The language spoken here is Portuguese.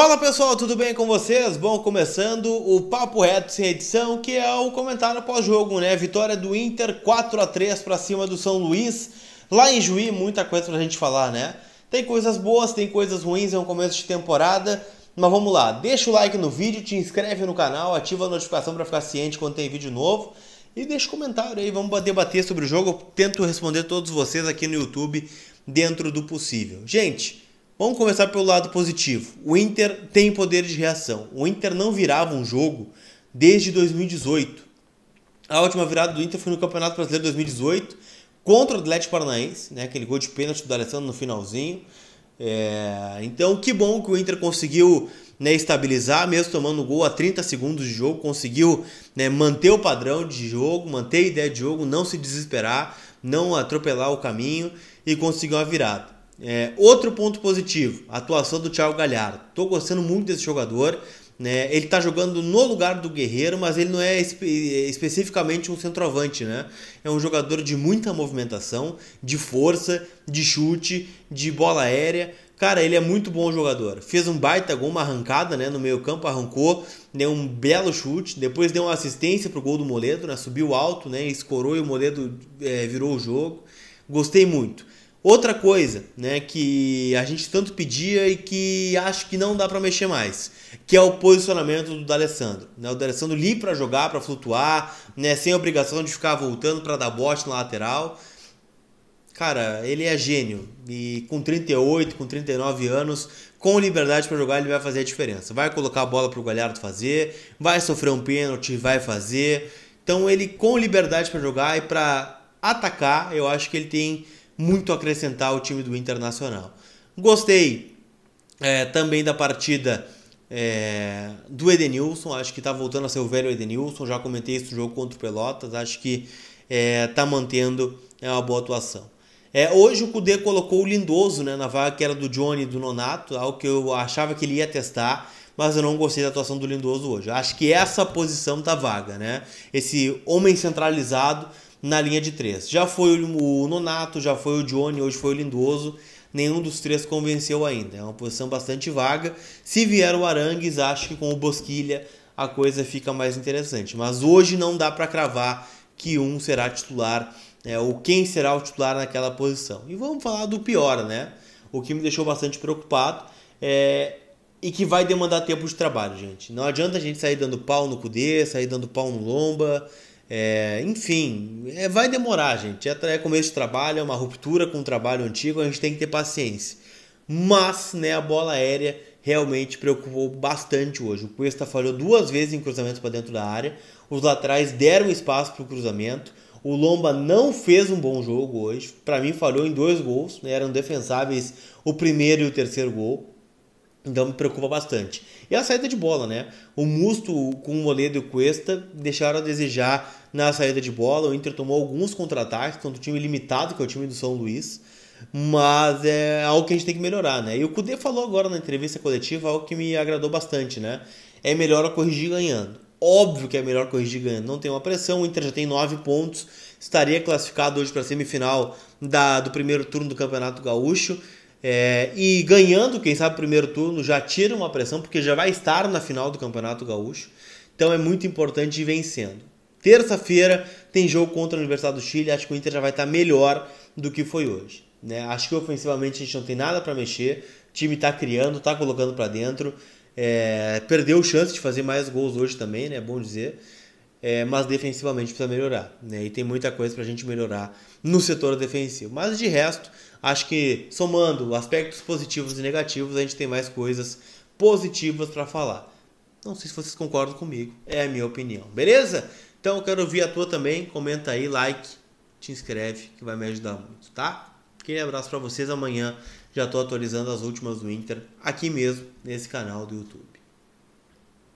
Fala pessoal, tudo bem com vocês? Bom, começando o Papo Reto sem edição, que é o comentário pós-jogo, né? Vitória do Inter 4 a 3 para cima do São Luís. Lá em Juí, muita coisa pra gente falar, né? Tem coisas boas, tem coisas ruins, é um começo de temporada. Mas vamos lá, deixa o like no vídeo, te inscreve no canal, ativa a notificação para ficar ciente quando tem vídeo novo. E deixa o comentário aí, vamos debater sobre o jogo. Eu tento responder todos vocês aqui no YouTube dentro do possível. Gente, Vamos começar pelo lado positivo. O Inter tem poder de reação. O Inter não virava um jogo desde 2018. A última virada do Inter foi no Campeonato Brasileiro 2018 contra o Atlético Paranaense, né? aquele gol de pênalti do Alessandro no finalzinho. É... Então, que bom que o Inter conseguiu né, estabilizar, mesmo tomando gol a 30 segundos de jogo, conseguiu né, manter o padrão de jogo, manter a ideia de jogo, não se desesperar, não atropelar o caminho e conseguiu uma virada. É, outro ponto positivo, a atuação do Thiago Galhardo. Tô gostando muito desse jogador. Né? Ele está jogando no lugar do Guerreiro, mas ele não é espe especificamente um centroavante, né? É um jogador de muita movimentação, de força, de chute, de bola aérea. Cara, ele é muito bom jogador. Fez um baita gol, uma arrancada, né? No meio campo, arrancou, deu um belo chute. Depois deu uma assistência pro gol do Moledo, né? Subiu alto, né? Escorou e o Moledo é, virou o jogo. Gostei muito. Outra coisa, né, que a gente tanto pedia e que acho que não dá para mexer mais, que é o posicionamento do D'Alessandro, né? O D'Alessandro livre para jogar, para flutuar, né, sem obrigação de ficar voltando para dar bote na lateral. Cara, ele é gênio e com 38, com 39 anos, com liberdade para jogar, ele vai fazer a diferença. Vai colocar a bola para o Galhardo fazer, vai sofrer um pênalti, vai fazer. Então ele com liberdade para jogar e para atacar, eu acho que ele tem muito a acrescentar ao time do Internacional. Gostei é, também da partida é, do Edenilson, acho que está voltando a ser o velho Edenilson, já comentei isso no jogo contra o Pelotas, acho que está é, tá mantendo é, uma boa atuação. É, hoje o Kudê colocou o Lindoso né, na vaga que era do Johnny do Nonato, algo que eu achava que ele ia testar, mas eu não gostei da atuação do Lindoso hoje. Acho que essa posição da tá vaga, né? Esse homem centralizado na linha de três. Já foi o Nonato, já foi o Johnny, hoje foi o Lindoso. Nenhum dos três convenceu ainda. É uma posição bastante vaga. Se vier o Arangues, acho que com o Bosquilha a coisa fica mais interessante. Mas hoje não dá para cravar que um será titular é ou quem será o titular naquela posição. E vamos falar do pior, né? O que me deixou bastante preocupado é, e que vai demandar tempo de trabalho, gente. Não adianta a gente sair dando pau no Cudê, sair dando pau no Lomba, é, enfim, é, vai demorar, gente. É, é começo de trabalho, é uma ruptura com o trabalho antigo, a gente tem que ter paciência. Mas né, a bola aérea realmente preocupou bastante hoje. O Cuesta falhou duas vezes em cruzamentos para dentro da área, os laterais deram espaço para o cruzamento. O Lomba não fez um bom jogo hoje. Para mim, falhou em dois gols. Né? Eram defensáveis o primeiro e o terceiro gol. Então me preocupa bastante. E a saída de bola, né? O Musto com o Moledo e o Cuesta deixaram a desejar na saída de bola. O Inter tomou alguns contra-ataques contra o time limitado, que é o time do São Luís. Mas é algo que a gente tem que melhorar, né? E o Cudê falou agora na entrevista coletiva algo que me agradou bastante, né? É melhor corrigir ganhando. Óbvio que é melhor corrigir ganhando. Não tem uma pressão, o Inter já tem 9 pontos. Estaria classificado hoje para a semifinal da, do primeiro turno do Campeonato Gaúcho é, e ganhando, quem sabe, o primeiro turno, já tira uma pressão, porque já vai estar na final do Campeonato Gaúcho. Então é muito importante ir vencendo. Terça-feira tem jogo contra a Universidade do Chile. Acho que o Inter já vai estar melhor do que foi hoje. Né? Acho que ofensivamente a gente não tem nada para mexer. O time está criando, está colocando para dentro. É, perdeu chance de fazer mais gols hoje também, né? É bom dizer é, mas defensivamente precisa melhorar. Né? E tem muita coisa para a gente melhorar no setor defensivo. Mas de resto, acho que somando aspectos positivos e negativos, a gente tem mais coisas positivas para falar. Não sei se vocês concordam comigo, é a minha opinião, beleza? Então eu quero ouvir a tua também, comenta aí, like, te inscreve que vai me ajudar muito, tá? Aquele abraço para vocês amanhã. Já estou atualizando as últimas do Inter aqui mesmo nesse canal do YouTube.